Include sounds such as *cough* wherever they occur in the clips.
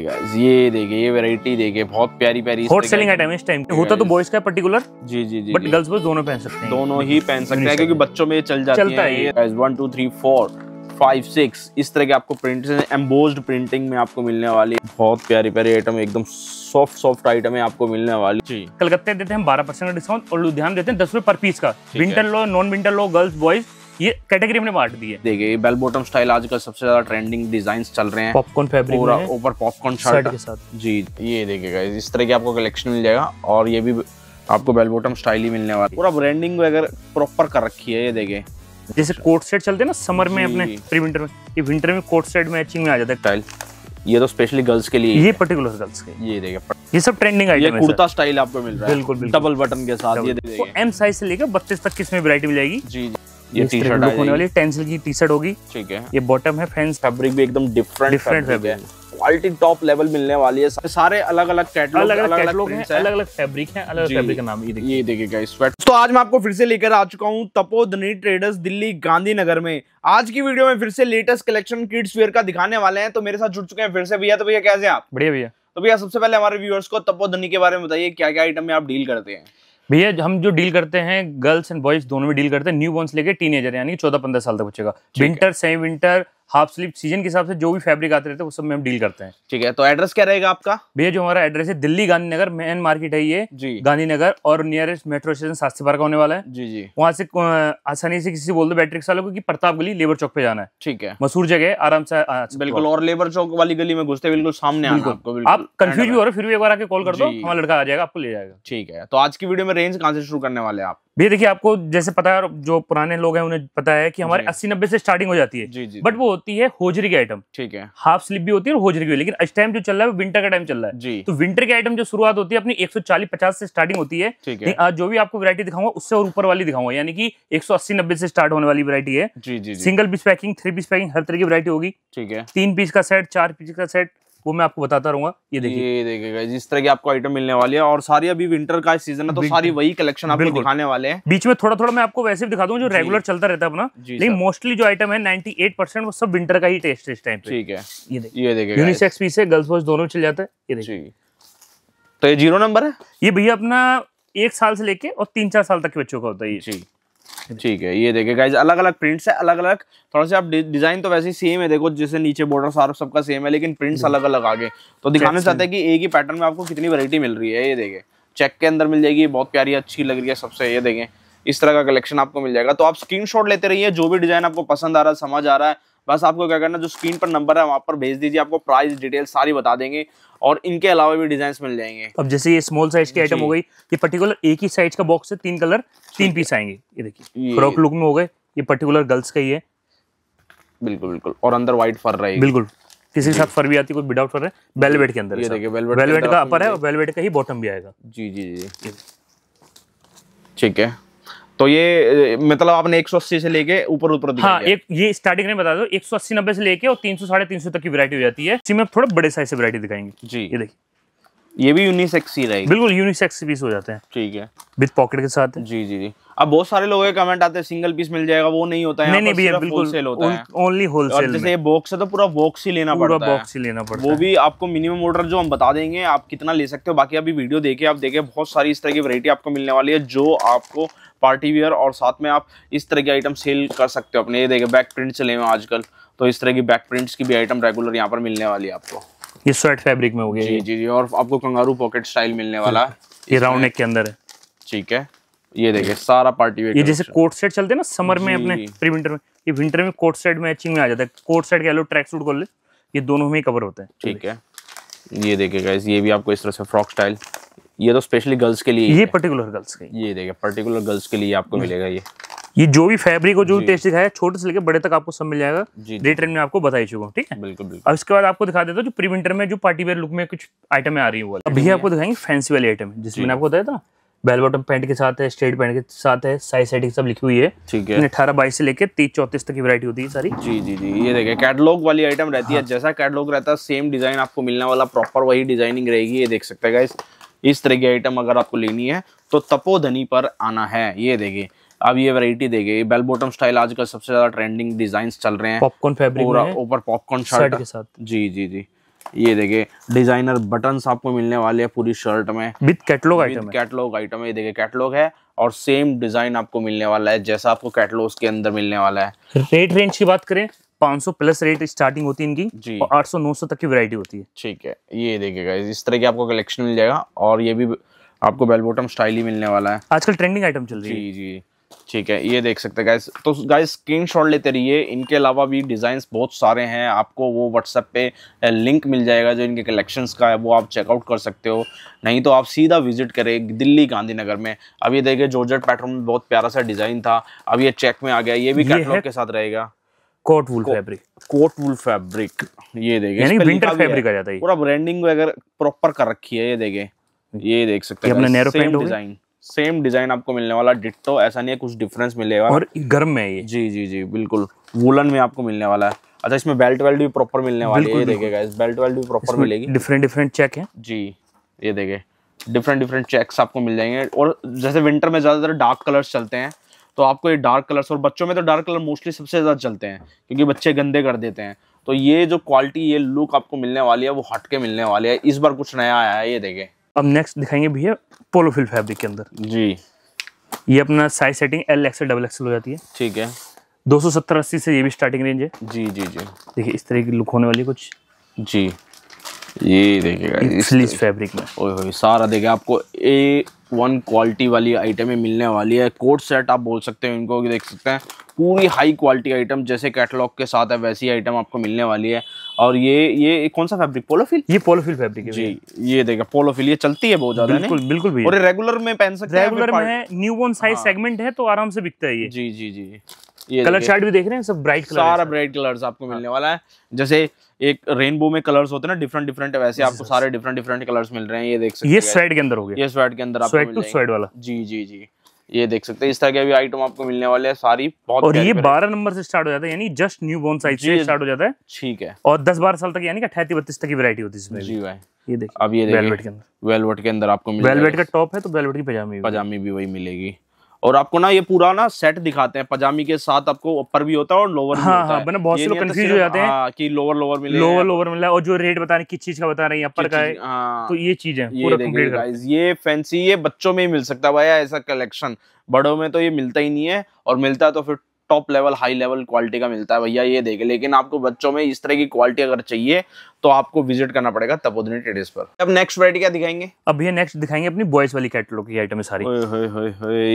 ये देखिए ये वैरायटी देखिए बहुत प्यारी प्यारी हॉट सेलिंग आइटम इस टाइम होता तो बॉयज का पर्टिकुलर जी जी जी बट गर्ल्स बॉयज दोनों पहन सकते हैं दोनों ही पहन सकते हैं क्योंकि बच्चों में चल जाता चलता है, guys one two three four five six इस तरह के आपको प्रिंट एम्बोज प्रिंटिंग में आपको मिलने वाली बहुत प्यारी प्यारी आइटम एकदम सॉफ्ट सॉफ्ट आइटम है आपको मिलने वाली जी कलकत्ते देते हैं बारह परसेंट का डिस्काउंट और लुधियाना देते हैं दस रुपए पर पीस का विंटर लो नॉन विंटर लो गर्ल्स बॉयज ये कैटेगरी में बांट दी है देखिए बेल बॉटम स्टाइल आजकल सबसे ज्यादा ट्रेंडिंग डिजाइन चल रहे हैं पॉपकॉर्न फैब्रिक पूरा ऊपर पॉपकॉर्न शर्ट के साथ जी ये देखिएगा इस तरह की आपको कलेक्शन मिल जाएगा और ये भी आपको बेल बॉटम स्टाइल ही मिलने वाला पूरा ब्रांडिंग वगैरह प्रॉपर कर रखी है ये देखे जैसे कोट सेट चलते हैं ना समर में अपने प्री विंटर में ये विंटर में कोट सेट मैचिंग में आ जाता है स्टाइल ये तो स्पेशली गर्ल्स के लिए ये पर्टिकुलर गर्ल्स के ये देखिए ये सब ट्रेंडिंग आइटम है कुर्ता स्टाइल आपको मिल रहा है बिल्कुल डबल बटन के साथ ये देखिए एम साइज से लेकर बत्तीस तक किसमें वैरायटी मिल जाएगी जी जी ये टी शर्ट होने वाली टेंसिल की टी शर्ट होगी ठीक है ये बॉटम है फैंस फैब्रिक भी एकदम डिफरेंट डिफरेंट है क्वालिटी टॉप लेवल मिलने वाली है सारे अलग अलग कैटलॉग अलग अलग कैटलॉग हैं अलग अलग फैब्रिक हैं अलग फैब्रिक का नाम ये देखिए ये देखिएगा तो आज मैं आपको फिर से लेकर आ चुका हूँ तपोधनी ट्रेडर्स दिल्ली गांधीनगर में आज की वीडियो में फिर से लेटेस्ट कलेक्शन किड्स वेयर का दिखाने वाले हैं तो मेरे साथ जुड़ चुके हैं फिर से भैया तो भैया कैसे आप बढ़िया भैया तो भैया सबसे पहले हमारे व्यूअर्स को तपोधनी के बारे में बताइए क्या क्या आइटम में आप डील करते हैं भैया हम जो डील करते हैं गर्ल्स एंड बॉयज दोनों में डील करते हैं न्यू बॉर्न लेके टीन टीनेजर यानी चौदह पंद्रह साल तक बच्चे का winter semi winter half sleeve season के हिसाब से जो भी फैब्रिक आते रहते हैं वो सब में हम डील करते हैं ठीक है तो एड्रेस क्या रहेगा आपका भैया जो हमारा एड्रेस है दिल्ली गांधीनगर मेन मार्केट है ये जी गांधीनगर और नियरेस्ट मेट्रो स्टेशन शास्त्री का होने वाला है जी जी वहाँ से आसानी से किसी बोल दो बैटरी वालों को प्रताप गली लेबर चौक पे जाना है ठीक है मशहूर जगह आराम से अच्छा। बिल्कुल और लेबर चौक वाली गली में घुसते बिल्कुल सामने आपको आप कंफ्यूज भी हो रहे फिर भी एक बार आके कॉल कर दो हमारा लड़का आ जाएगा आपको ले जाएगा ठीक है तो आज की वीडियो में रेंज कहाँ से शुरू करने वाले आप भैया देखिए आपको जैसे पता है जो पुराने लोग हैं उन्हें पता है कि हमारे अस्सी नब्बे से स्टार्टिंग हो जाती है जी जी बट वो होती है होजरी की आइटम ठीक है हाफ स्लिप भी होती है और होजरी की लेकिन इस टाइम जो चल रहा है विंटर का टाइम चल रहा है जी तो विंटर के आइटम जो शुरुआत होती है अपनी एक सौ से स्टार्टिंग होती है ठीक है जो भी आपको वरायटी दिखाऊंगा उससे और ऊपर वाली दिखाऊंगा यानी कि एक सौ से स्टार्ट होने वाली वरायटी है जी जी single piece packing three piece packing हर तरह की वरायटी होगी ठीक है तीन पीस का सेट चार पीस का सेट वो मैं आपको बताता रहूंगा ये देखिए ये देखिएगा जिस तरह की आपको आइटम मिलने वाली है और सारी अभी विंटर का सीजन है तो सारी वही कलेक्शन आपको दिखाने वाले हैं बीच में थोड़ा थोड़ा मैं आपको वैसे भी दिखा दूँ जो रेगुलर चलता रहता है अपना लेकिन मोस्टली जो आइटम है नाइन्टी वो सब विंटर का ही टेस्ट इस टाइम ठीक है ये देखिए यूनिसेक्स पीस है गर्ल्स बॉयज दोनों चल जाता है ये देखिए तो ये जीरो नंबर है ये भैया अपना एक साल से लेके और तीन चार साल तक के बच्चों का होता है ये *laughs* ठीक है ये देखिए गाइज अलग अलग प्रिंट्स है अलग अलग थोड़ा सा आप डिजाइन तो वैसे ही सेम है देखो जैसे नीचे बॉर्डर सारा सबका सेम है लेकिन प्रिंट्स अलग अलग आगे तो दिखाना चाहते हैं कि एक ही पैटर्न में आपको कितनी वैरायटी मिल रही है ये देखे चेक के अंदर मिल जाएगी बहुत प्यारी अच्छी लग रही है सबसे ये देखें इस तरह का कलेक्शन आपको मिल जाएगा तो आप स्क्रीनशॉट लेते रहिए जो भी डिजाइन आपको पसंद आ रहा है समझ आ रहा है बस आपको क्या करना जो स्क्रीन पर नंबर है वहाँ पर भेज दीजिए आपको प्राइस डिटेल सारी बता देंगे और इनके अलावा भी डिजाइन मिल जाएंगे अब जैसे ये स्मॉल साइज की आइटम हो गई ये पर्टिकुलर एक ही साइज का बॉक्स है तीन कलर तीन पीस आएंगे ये देखिए फ्रॉक लुक में हो गए ये पर्टिकुलर गर्ल्स का ही है बिल्कुल बिल्कुल और अंदर व्हाइट फर रही बिल्कुल किसी के साथ फर भी आती है विदाउट फर है वेलवेट के अंदर ये देखिए वेलवेट का अपर है और वेलवेट का ही बॉटम भी आएगा जी जी जी ठीक है तो ये मतलब आपने 180 से लेके ऊपर ऊपर हाँ एक ये स्टार्टिंग में बता दो 180 90 से लेके और 300 साढ़े 300 तक की वैरायटी हो जाती है जिसमें थोड़ा बड़े साइज से वैरायटी दिखाएंगे जी ये देखिए ये भी यूनिसेक्स ही रहेगी बिल्कुल यूनिसेक्स पीस हो जाते हैं ठीक है विद पॉकेट के साथ जी जी जी अब बहुत सारे लोगों के कमेंट आते हैं सिंगल पीस मिल जाएगा वो नहीं होता है नहीं नहीं भैया बिल्कुल सेल होता है ओनली होलसेल जैसे ये बॉक्स है तो पूरा बॉक्स ही लेना पड़ता है बॉक्स ही लेना पड़ता है वो भी आपको मिनिमम ऑर्डर जो हम बता देंगे आप कितना ले सकते हो बाकी अभी वीडियो देखे आप देखे बहुत सारी इस तरह की वरायटी आपको मिलने वाली है जो आपको पार्टी वेयर और साथ में आप इस तरह के आइटम सेल कर सकते हो अपने ये देखिए बैक प्रिंट चले हुए आजकल तो इस तरह की बैक प्रिंट्स की भी आइटम रेगुलर यहाँ पर मिलने वाली है आपको ये स्वेट फैब्रिक में हो गया जी जी जी और आपको कंगारू पॉकेट स्टाइल मिलने वाला है ये राउंड के अंदर है ठीक है ये देखिए सारा पार्टी ये जैसे कोट सेट चलते हैं ना समर में अपने प्री विंटर में ये विंटर में कोट सेट मैचिंग में आ जाता है कोट सेट कह लो ट्रैक सूट कर ले ये दोनों में ही कवर होते हैं ठीक है ये देखिए गाइस ये भी आपको इस तरह से फ्रॉक स्टाइल ये तो स्पेशली गर्ल्स के लिए ये पर्टिकुलर गर्ल्स के ये देखिए पर्टिकुलर गर्ल्स के लिए आपको मिलेगा ये ये जो भी फैब्रिक हो जो भी टेस्ट दिखाया छोटे से लेकर बड़े तक आपको सब मिल जाएगा रेट रेंज में आपको बताई चुका हूँ ठीक है बिल्कुल बिल्कुल अब इसके बाद आपको दिखा देता हूँ जो प्री विंटर में जो पार्टी वेयर लुक में कुछ आइटमें आ रही है अभी आपको दिखाएंगे फैंसी वाली आइटम जिसमें मैंने आपको बताया था बेल बॉटम पैंट के साथ है स्ट्रेट पैंट के साथ है साइज सेटिंग सब लिखी हुई है ठीक है अठारह बाईस से लेकर तीस चौतीस तक की वैरायटी होती है सारी जी जी जी ये देखिए कैटलॉग वाली आइटम रहती है हाँ। जैसा कैटलॉग रहता है सेम डिजाइन आपको मिलने वाला प्रॉपर वही डिजाइनिंग रहेगी ये देख सकते हैं गाइस इस तरह की आइटम अगर आपको लेनी है तो तपोधनी पर आना है ये देखिए अब ये वैरायटी देखिए बेल बॉटम स्टाइल आजकल सबसे ज्यादा ट्रेंडिंग डिजाइन चल रहे हैं पॉपकॉर्न फैब्रिक ऊपर पॉपकॉर्न शर्ट के साथ जी जी जी ये देखिए डिजाइनर बटन आपको मिलने वाले हैं पूरी शर्ट में with catalogue item catalogue item ये देखिए कैटलॉग है और सेम डिजाइन आपको मिलने वाला है जैसा आपको कैटलॉग के अंदर मिलने वाला है रेट रेंज की बात करें 500 प्लस रेट स्टार्टिंग होती है इनकी जी सौ नौ सौ तक की वैरायटी होती है ठीक है ये देखिएगा इस तरह की आपको कलेक्शन मिल जाएगा और ये भी आपको बेल बॉटम स्टाइल ही मिलने वाला है आजकल ट्रेंडिंग आइटम चल रही है जी जी ठीक है ये देख सकते हैं गाइस तो गाइस शॉट लेते रहिए इनके अलावा भी डिज़ाइंस बहुत सारे हैं आपको वो व्हाट्सएप पे लिंक मिल जाएगा जो इनके कलेक्शंस का है वो आप चेकआउट कर सकते हो नहीं तो आप सीधा विजिट करें दिल्ली गांधीनगर में अब ये देखिए जॉर्जेट पैटर्न बहुत प्यारा सा डिज़ाइन था अब ये चेक में आ गया ये भी कैटलॉग के साथ रहेगा coat wool fabric coat wool fabric ये देखिए यानी विंटर फैब्रिक आ जाता है पूरा ब्रांडिंग वगैरह प्रॉपर कर रखी है ये देखिए ये देख सकते हैं अपने डिजाइन सेम डिजाइन आपको मिलने वाला डिट्टो ऐसा नहीं है कुछ डिफरेंस मिलेगा और गर्म में ये जी जी जी बिल्कुल वूलन में आपको मिलने वाला है अच्छा इसमें बेल्ट वेल्ट भी प्रॉपर मिलने वाली है ये देखेगा इस बेल्ट वेल्ट भी प्रॉपर मिलेगी डिफरेंट डिफरेंट चेक है जी ये देखे डिफरेंट डिफरेंट चेक्स आपको मिल जाएंगे और जैसे विंटर में ज़्यादातर डार्क कलर्स चलते हैं तो आपको ये डार्क कलर्स और बच्चों में तो डार्क कलर मोस्टली सबसे ज़्यादा चलते हैं क्योंकि बच्चे गंदे कर देते हैं तो ये जो क्वालिटी ये लुक आपको मिलने वाली है वो हटके मिलने वाली है इस बार कुछ नया आया है ये देखें अब नेक्स्ट दिखाएंगे भैया पोलोफिल फैब्रिक के अंदर जी ये अपना size setting L XL double XL हो जाती है ठीक है दो सौ सत्तर अस्सी से ये भी स्टार्टिंग रेंज है जी जी जी देखिए इस तरह की लुक होने वाली कुछ जी ये देखिएगा फैब्रिक में ओए ओए सारा देखिए आपको ए वन क्वालिटी वाली आइटमें मिलने वाली है कोट सेट आप बोल सकते हैं इनको देख सकते हैं पूरी हाई क्वालिटी आइटम जैसे कैटलॉग के साथ है वैसी आइटम आपको मिलने वाली है और ये ये कौन सा फैब्रिक पोलोफिल ये पोलोफिल फैब्रिक है जी ये देखिए पोलोफिल ये चलती है बहुत ज्यादा बिल्कुल बिल्कुल भी और रेगुलर में पहन सकते हैं रेगुलर में न्यू बोर्न साइज सेगमेंट है तो आराम से बिकता है ये जी जी जी ये कलर चार्ट भी देख रहे हैं सब ब्राइट कलर सारा ब्राइट कलर्स आपको मिलने वाला है जैसे एक रेनबो में कलर्स होते हैं ना डिफरेंट डिफरेंट वैसे आपको सारे डिफरेंट डिफरेंट कलर्स मिल रहे हैं ये देख सकते ये स्वेट के अंदर हो गया ये स्वेट के अंदर स्वेट वाला जी जी जी ये देख सकते हैं इस तरह के भी आइटम आपको मिलने वाले हैं सारी बहुत और ये बारह नंबर से स्टार्ट हो जाता है यानी जस्ट न्यू बोन साइज से स्टार्ट हो जाता है ठीक है और दस बारह साल तक यानी अठाती बत्तीस तक की वैरायटी होती है इसमें जी भाई ये देख अब ये वेलवेट के अंदर वेलवेट के अंदर आपको वेलवेट का टॉप है तो वेलवेट की पजामी पजामी भी वही मिलेगी और आपको ना ये पूरा ना सेट दिखाते हैं पजामी के साथ आपको अपर भी होता है और लोअर हाँ, भी होता हाँ, है बहुत से लोग कंफ्यूज तो हो जाते हैं हाँ, कि लोअर लोअर मिले लोअर लोअर मिला और जो रेट बता रहे किस चीज का बता रहे हैं अपर का है हाँ। तो ये चीज है ये फैंसी ये बच्चों में ही मिल सकता है भाई ऐसा कलेक्शन बड़ों में तो ये मिलता ही नहीं है और मिलता तो फिर top level high level quality का मिलता है भैया ये देखे लेकिन आपको बच्चों में इस तरह की क्वालिटी अगर चाहिए तो आपको विजिट करना पड़ेगा तपोधनी ट्रेडिस पर अब नेक्स्ट वरायटी क्या दिखाएंगे अब ये नेक्स्ट दिखाएंगे अपनी बॉयज वाली कैटलॉग की आइटम सारी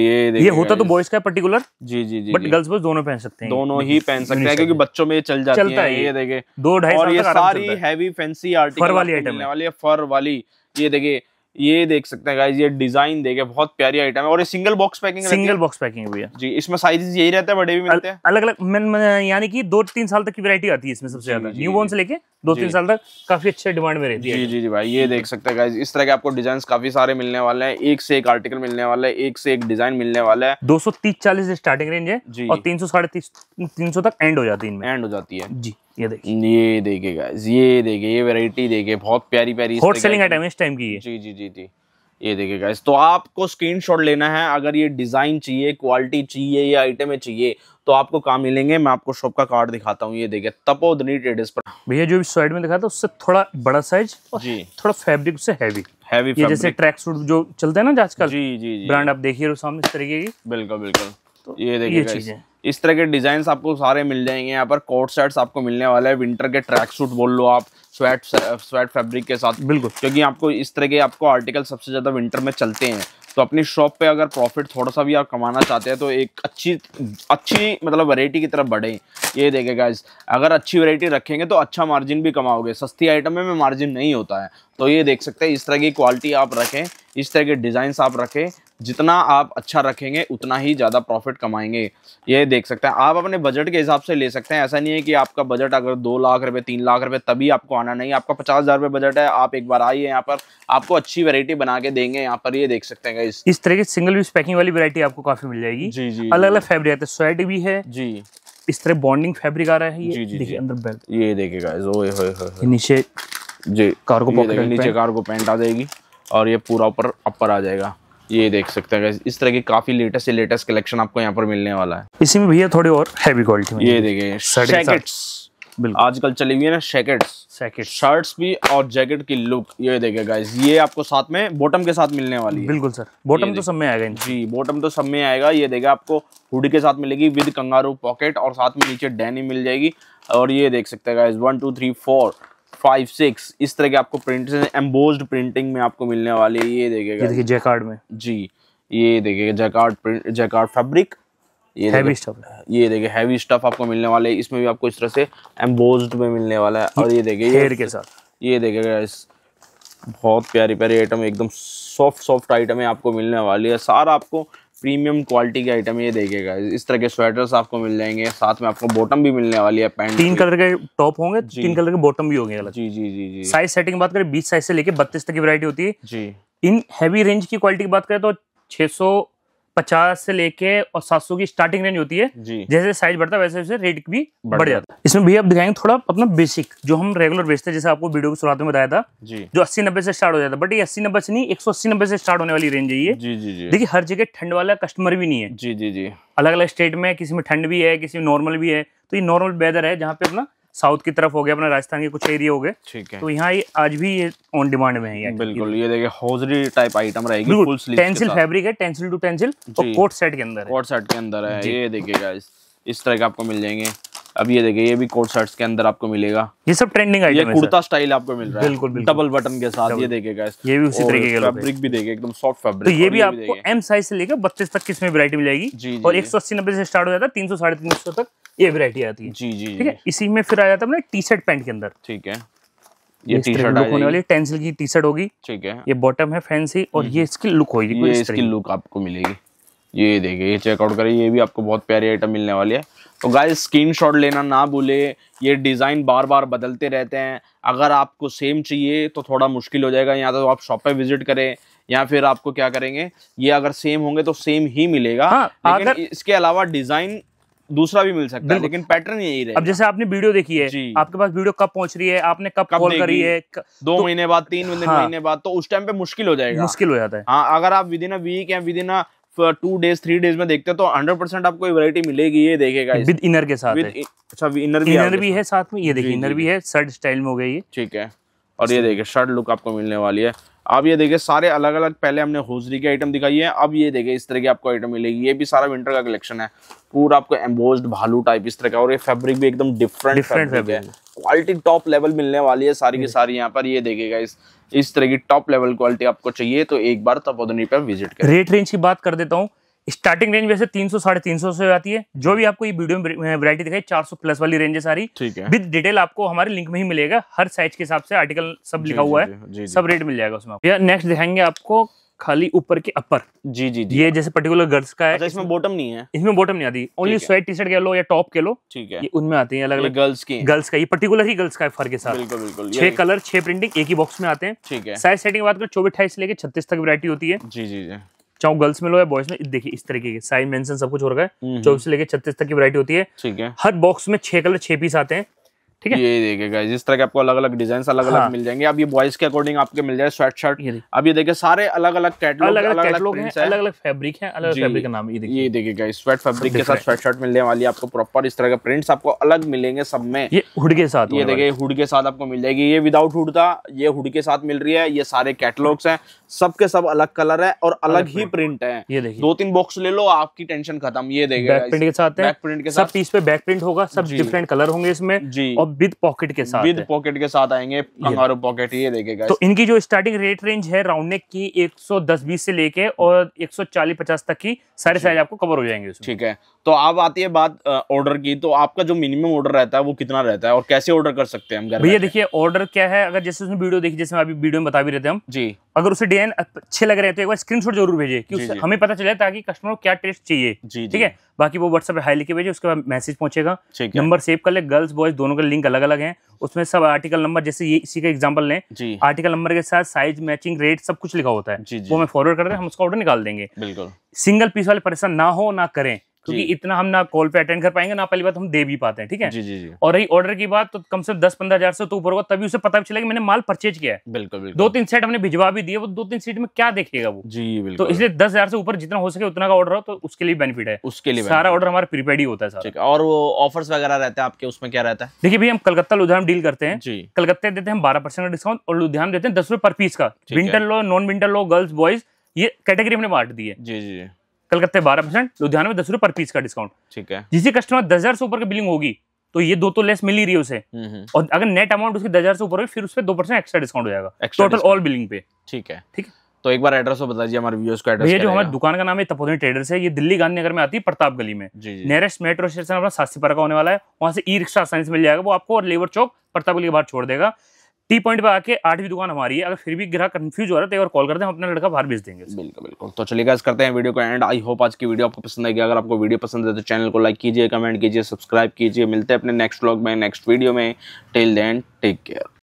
ये ये होता तो बॉयज का पर्टिकुलर जी जी जी बट गर्ल्स बॉयज दोनों पहन सकते हैं दोनों ही पहन सकते हैं क्योंकि बच्चों में चल जाता है ये देखे दो ढाई सारी हैवी फैंसी आर्टिकल वाली आइटम वाली फर वाली ये देखिए ये देख सकते हैं गाइज ये डिजाइन देखे बहुत प्यारी आइटम है और ये single box packing single box packing भी है जी इसमें साइजेस यही रहता है बड़े भी मिलते हैं अलग अलग यानी कि दो तीन साल तक की वैरायटी आती है इसमें सबसे ज्यादा न्यू बॉर्न से लेके दो तीन साल तक काफी अच्छे डिमांड में रहती है जी जी भाई ये देख सकते हैं गाइज इस तरह के आपको डिजाइन काफी सारे मिलने वाले हैं एक से एक आर्टिकल मिलने वाला है एक से एक डिजाइन मिलने वाला है दो सौ तीस चालीस स्टार्टिंग रेंज है और तीन सौ साढ़े तीन सौ तक एंड हो जाती है एंड हो जाती है जी ये देखिए ये देखिए गाइस ये देखिए ये वैरायटी देखिए बहुत प्यारी प्यारी हॉट सेलिंग आइटम इस टाइम की है जी जी जी जी ये देखिए गाइस तो आपको स्क्रीनशॉट लेना है अगर ये डिजाइन चाहिए क्वालिटी चाहिए या आइटम चाहिए तो आपको कहा मिलेंगे मैं आपको शॉप का कार्ड दिखाता हूँ ये देखिए तपोधनी ट्रेडर्स पर भैया जो साइड में दिखाता था उससे थोड़ा बड़ा साइज जी थोड़ा फेब्रिक उससे हैवी हैवी ये जैसे ट्रैक सूट जो चलते हैं ना आजकल जी जी, जी ब्रांड आप देखिए सामने इस तरीके की बिल्कुल बिल्कुल तो ये देखिए इस तरह के डिज़ाइन आपको सारे मिल जाएंगे यहाँ पर कोट सेट्स आपको मिलने वाले हैं विंटर के ट्रैक सूट बोल लो आप स्वेट स्वेट फैब्रिक के साथ बिल्कुल क्योंकि आपको इस तरह के आपको आर्टिकल सबसे ज़्यादा विंटर में चलते हैं तो अपनी शॉप पे अगर प्रॉफिट थोड़ा सा भी आप कमाना चाहते हैं तो एक अच्छी अच्छी मतलब वैरायटी की तरफ बढ़ें ये देखेगा गाइज अगर अच्छी वैरायटी रखेंगे तो अच्छा मार्जिन भी कमाओगे सस्ती आइटम में मार्जिन नहीं होता है तो ये देख सकते हैं इस तरह की क्वालिटी आप रखें इस तरह के डिजाइन आप रखें जितना आप अच्छा रखेंगे उतना ही ज़्यादा प्रॉफिट कमाएंगे ये देख सकते हैं आप अपने बजट के हिसाब से ले सकते हैं ऐसा नहीं है कि आपका बजट अगर दो लाख रुपए तीन लाख रुपए तभी आपको आना नहीं आपका पचास हज़ार रुपये बजट है आप एक बार आइए यहाँ पर आपको अच्छी वैरायटी बना के देंगे यहाँ पर ये देख सकते हैं इस, तरह की सिंगल यूज पैकिंग वाली वरायटी आपको काफ़ी मिल जाएगी जी जी अलग अलग फैब्रिक आते स्वेट भी है जी इस तरह बॉन्डिंग फैब्रिक आ रहा है ये देखिए अंदर बेल्ट ये देखिएगा नीचे जी को नीचे को पेंट आ जाएगी और ये पूरा ऊपर अपर आ जाएगा ये देख सकते हैं इस तरह की काफी लेटेस्ट से लेटेस्ट कलेक्शन आपको यहाँ पर मिलने वाला है इसी में भैया थोड़ी और हैवी क्वालिटी ये देखिए आजकल चली हुई है ना शैकेट्स शैकेट शर्ट्स भी और जैकेट की लुक ये देखिए गाइज ये आपको साथ में बॉटम के साथ मिलने वाली है बिल्कुल सर बॉटम तो सब में आएगा जी बॉटम तो सब में आएगा ये देखिए आपको हुडी के साथ मिलेगी विद कंगारू पॉकेट और साथ में नीचे डैनी मिल जाएगी और ये देख सकते हैं guys one two three four five six इस तरह के आपको प्रिंट एम्बोज प्रिंटिंग में आपको मिलने वाली है ये देखेगा देखिए जैकार्ड में जी ये देखिएगा जैकार्ड प्रिंट जैकार्ड फैब्रिक ये हैवी स्टफ ये देखिए हैवी स्टफ आपको मिलने वाले है इसमें भी आपको इस तरह से एम्बोज में मिलने वाला है और ये देखिए हेयर के साथ ये देखेगा इस बहुत प्यारी प्यारी आइटम एकदम सॉफ्ट सॉफ्ट आइटम है आपको मिलने वाली है सारा आपको प्रीमियम क्वालिटी के आइटम ये देखेगा इस तरह के स्वेटर्स आपको मिल जाएंगे साथ में आपको बॉटम भी मिलने वाली है पैंट तीन कलर के टॉप होंगे तीन कलर के बॉटम भी होंगे जी जी जी जी साइज सेटिंग बात करें बीस साइज से लेकर बत्तीस तक की वरायटी होती है जी इन हैवी रेंज की क्वालिटी की बात करें तो सौ पचास से लेके और सात सौ की स्टार्टिंग रेंज होती है जैसे साइज बढ़ता है वैसे वैसे रेट भी बढ़ जाता है इसमें भी आप दिखाएंगे थोड़ा अपना बेसिक जो हम रेगुलर बेचते हैं जैसे आपको वीडियो को शुरुआत में बताया था जो अस्सी नब्बे से स्टार्ट हो जाता है बट ये अस्सी नब्बे से नहीं एक सौ अस्सी नब्बे से स्टार्ट होने वाली रेंज है ये देखिए हर जगह ठंड वाला कस्टमर भी नहीं है जी जी जी अलग अलग स्टेट में किसी में ठंड भी है किसी में नॉर्मल भी है तो ये नॉर्मल वेदर है जहाँ पे अपना साउथ की तरफ हो गया अपना राजस्थान के कुछ एरिया हो गए ठीक है तो यहाँ आज भी ये ऑन डिमांड में है बिल्कुल ये देखिए हौजरी टाइप आइटम रहेगी फुल स्लीव टेंसिल फैब्रिक है टेंसिल टू टेंसिल और कोट सेट के अंदर कोट सेट के अंदर है ये देखिएगा इस तरह के आपको मिल जाएंगे अब ये देखिए ये भी कोट शर्ट्स के अंदर आपको मिलेगा ये सब ट्रेंडिंग आइटम ये कुर्ता स्टाइल आपको मिल रहा है बिल्कुल, बिल्कुल डबल बटन के साथ ये देखे गाइस ये भी उसी तरीके का फैब्रिक भी देखे एकदम सॉफ्ट फैब्रिक तो ये भी आपको एम साइज से लेकर बत्तीस तक की इसमें वैरायटी मिल जाएगी और एक सौ अस्सी नब्बे से स्टार्ट हो जाता है तीन सौ साढ़े तीन सौ तक ये वैरायटी आती है जी जी ठीक है इसी में फिर आ जाता है टी शर्ट पैंट के अंदर ठीक है ये टी शर्ट लुक होने वाली टेंसिल की टी शर्ट होगी ठीक है ये बॉटम है फैंसी और हम्म। ये इसकी लुक होगी इसकी लुक आपको मिलेगी ये देखिए ये चेकआउट करिए ये भी आपको बहुत प्यारी आइटम मिलने वाली है तो गाय स्क्रीन शॉट लेना ना भूले ये डिज़ाइन बार बार बदलते रहते हैं अगर आपको सेम चाहिए तो थोड़ा मुश्किल हो जाएगा या तो आप शॉप पे विजिट करें या फिर आपको क्या करेंगे ये अगर सेम होंगे तो सेम ही मिलेगा हाँ, लेकिन अगर... इसके अलावा डिज़ाइन दूसरा भी मिल सकता है लेकिन पैटर्न यही रहे अब जैसे आपने वीडियो देखी है आपके पास वीडियो कब पहुंच रही है आपने कब कॉल करी है क... दो तो, महीने बाद तीन हाँ, महीने बाद तो उस टाइम पे मुश्किल हो जाएगा मुश्किल हो जाता है हाँ अगर आप विद इन अ वीक या within a two days three days में देखते हैं तो हंड्रेड परसेंट आपको वेरायटी वरायटी मिलेगी ये देखेगा विद इनर के साथ अच्छा इनर भी इनर भी है साथ में ये देखिए इनर भी है शर्ट स्टाइल में हो गई ठीक है और ये देखिए शर्ट लुक आपको मिलने वाली है अब ये देखिए सारे अलग अलग पहले हमने होजरी के आइटम दिखाई है अब ये देखिए इस तरह की आपको आइटम मिलेगी ये भी सारा विंटर का कलेक्शन है पूरा आपको एम्बोस्ड भालू टाइप इस तरह का और ये फैब्रिक भी एकदम डिफरेंट डिफरेंट फैब्रिक है क्वालिटी टॉप लेवल मिलने वाली है सारी की सारी यहाँ पर ये देखेगा इस इस तरह की टॉप लेवल क्वालिटी आपको चाहिए तो एक बार तपोधनी पर विजिट कर रेट रेंज की बात कर देता हूँ स्टार्टिंग रेंज वैसे तीन सौ साढ़े तीन सौ से आती है जो भी आपको ये वीडियो में वैरायटी दिखाई चार सौ प्लस वाली रेंज है सारी ठीक है विद डिटेल आपको हमारे लिंक में ही मिलेगा हर साइज के हिसाब से आर्टिकल सब लिखा हुआ है सब रेट मिल जाएगा उसमें नेक्स्ट दिखाएंगे आपको खाली ऊपर के अपर जी जी जी ये जैसे पर्टिकुलर गर्ल्स का है अच्छा, इसमें बॉटम नहीं है इसमें बॉटम नहीं आती ओनली स्वेट टी शर्ट के लो या टॉप के लो ठीक है उनमें आते हैं अलग अलग गर्ल्स की गर्ल्स का ये पर्टिकुलर ही गर्ल्स का है फर के साथ बिल्कुल बिल्कुल छह कलर छह प्रिंटिंग एक ही बॉक्स में आते हैं ठीक है साइज सेटिंग बात करो चौबीस अठाईस लेके छत्तीस तक वरायटी होती है जी जी जी चाहे गर्ल्स में लो या बॉयज में देखिए इस तरीके के साइन मेंशन सब कुछ हो रहा है हम्म, हम्म। चौबीस से लेकर छत्तीस तक की वरायटी होती है ठीक है हर बॉक्स में छह कलर छह पीस आते हैं ठीक है ये देखिएगा जिस तरह के आपको अलग अलग डिजाइन अलग अलग मिल जाएंगे अब ये बॉयज के अकॉर्डिंग आपके मिल जाए स्वेट शर्ट अब ये देखिए सारे अलग अलग कैटलॉग अलग अलग कैटलॉग हैं अलग अलग फैब्रिक है अलग फैब्रिक का नाम ये देखिएगा स्वेट फैब्रिक के साथ स्वेट शर्ट मिलने वाली आपको प्रॉपर इस तरह के प्रिंट्स आपको अलग मिलेंगे सब में ये हुड के साथ ये देखिए हुड के साथ आपको मिल जाएगी ये विदाउट हुड था ये हुड के साथ मिल रही है ये सारे कैटलॉग्स हैं सबके सब अलग कलर है और अलग अलग ही प्रिंट है ये देखिए दो तीन बॉक्स ले लो आपकी टेंशन खत्म ये देखिए बैक प्रिंट के साथ बैक प्रिंट के साथ पीस पे बैक प्रिंट होगा सब डिफरेंट कलर होंगे इसमें जी और विद पॉकेट के साथ विद पॉकेट के साथ आएंगे कंगारू पॉकेट ये देखेगा तो इनकी जो स्टार्टिंग रेट रेंज है राउंड नेक की 110 20 से लेके और 140 50 तक की सारे साइज आपको कवर हो जाएंगे ठीक है तो अब आती है बात ऑर्डर की तो आपका जो मिनिमम ऑर्डर रहता है वो कितना रहता है और कैसे ऑर्डर कर सकते हैं हम भैया देखिए ऑर्डर क्या है अगर जैसे उसमें वीडियो देखिए जैसे अभी वीडियो में बता भी रहते हैं हम जी अगर उसे डिजाइन अच्छे लग रहे हैं तो एक बार स्क्रीनशॉट जरूर भेजिए कि हमें पता चले ताकि कस्टमर को क्या टेस्ट चाहिए ठीक है बाकी वो व्हाट्सएप पे हाई लिखे भेजिए उसके बाद मैसेज पहुंचेगा नंबर सेव कर ले गर्ल्स बॉयज दोनों का लिंक अलग अलग है उसमें सब आर्टिकल नंबर जैसे ये इसी का एग्जाम्पल लें आर्टिकल नंबर के साथ साइज मैचिंग रेट सब कुछ लिखा होता है वो हमें फॉरवर्ड कर हैं हम उसका ऑर्डर निकाल देंगे बिल्कुल सिंगल पीस वाले परेशान ना हो ना करें क्योंकि इतना हम ना कॉल पे अटेंड कर पाएंगे ना पहली बात हम दे भी पाते हैं ठीक है जी जी जी और रही ऑर्डर की बात तो कम से कम दस पंद्रह हजार से तो ऊपर होगा तभी उसे पता भी चलेगा मैंने माल परचेज किया है बिल्कुल, बिल्कुल दो तीन सेट हमने भिजवा भी दिए वो दो तीन सेट में क्या देखेगा वो जी बिल्कुल तो इसलिए दस हजार से ऊपर जितना हो सके उतना का ऑर्डर हो तो उसके लिए बेनिफिट है उसके लिए सारा ऑर्डर हमारा प्रीपेड ही होता है और वो ऑफर्स वगैरह रहते हैं आपके उसमें क्या रहता है देखिए भाई हम कलकत्ता लुधियान डील करते हैं जी कलकत्ते देते हैं बारह परसेंट का डिस्काउंट और लुधियान देते हैं दस रुपए पर पीस का विंटर लो नॉन विंटर लो गर्ल्स बॉयज ये कैटेगरी हमने बांट दी है जी जी कलकत्ते बारह परसेंट लुधियाना में दस रुपए पर पीस का डिस्काउंट ठीक है जिसी कस्टमर दस हजार से ऊपर की बिलिंग होगी तो ये दो तो लेस मिल ही रही है उसे हम्म, हम्म। और अगर नेट अमाउंट उसके दस हजार से ऊपर हो फिर उस पर दो परसेंट एक्स्ट्रा डिस्काउंट हो जाएगा टोटल ऑल बिलिंग पे ठीक है ठीक है तो एक बार एड्रेस बता दीजिए हमारे व्यूअर्स का एड्रेस भैया जो हमारे दुकान का नाम है तपोधनी ट्रेडर्स है ये दिल्ली गांधी नगर में आती है प्रताप गली में नियरेस्ट मेट्रो स्टेशन अपना सासीपारा का होने वाला है वहां से ई रिक्शा आसानी से मिल जाएगा वो आपको और लेबर चौक प्रताप गली के बाहर छोड़ देगा टी पॉइंट पे आके आठवीं दुकान हमारी है अगर फिर भी ग्राहक कंफ्यूज हो रहा है तो एक बार कॉल करते हैं अपना लड़का बाहर भेज देंगे बिल्कुल बिल्कुल तो चलिए गाइस करते हैं वीडियो को एंड आई होप आज की वीडियो आपको पसंद आएगी अगर आपको वीडियो पसंद है तो चैनल को लाइक कीजिए कमेंट कीजिए सब्सक्राइब कीजिए मिलते हैं अपने नेक्स्ट ब्लॉग में नेक्स्ट वीडियो में टेल देन टेक केयर